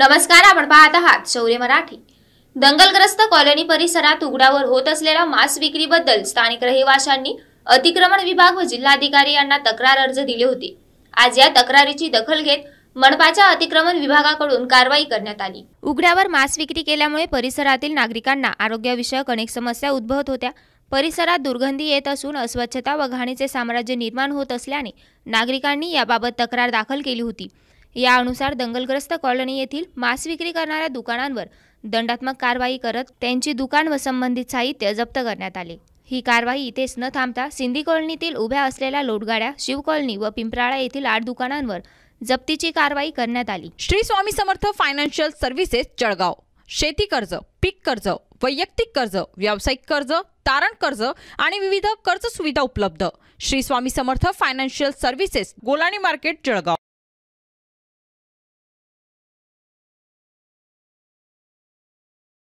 नमस्कार आपण पाहत आहात शौर्य मराठी दंगलग्रस्त कॉलनी परिसरात उघड्यावर होत असलेल्या मांस विक्रीबद्दल स्थानिक रहिवाशांनी अतिक्रमण विभाग व जिल्हाधिकारी यांना तक्रार अर्ज दिले होते आज या तक्रारीची दखल घेत मनपाच्या अतिक्रमण विभागाकडून कारवाई करण्यात आली उघड्यावर मांस विक्री केल्यामुळे परिसरातील नागरिकांना आरोग्यविषयक अनेक समस्या उद्भवत होत्या परिसरात दुर्गंधी येत असून अस्वच्छता व घाणीचे साम्राज्य निर्माण होत असल्याने नागरिकांनी याबाबत तक्रार दाखल केली होती यानुसार दंगलग्रस्त कॉलनी येथील मांस विक्री करणाऱ्या दुकानांवर दंडात्मक कारवाई करत त्यांची दुकान व संबंधित साहित्य जप्त करण्यात आले ही कारवाई इथेच न थांबता सिंधी कॉलनीतील उभ्या असलेल्या लोटगाड्या शिव कॉलनी व पिंपराळा येथील आठ दुकानांवर जप्तीची कारवाई करण्यात आली श्री स्वामी समर्थ फायनान्शियल सर्व्हिसेस जळगाव शेती कर्ज पीक कर्ज वैयक्तिक कर्ज व्यावसायिक कर्ज तारण कर्ज आणि विविध कर्ज सुविधा उपलब्ध Shri Swami Samarth financial services Golani market Jalgaon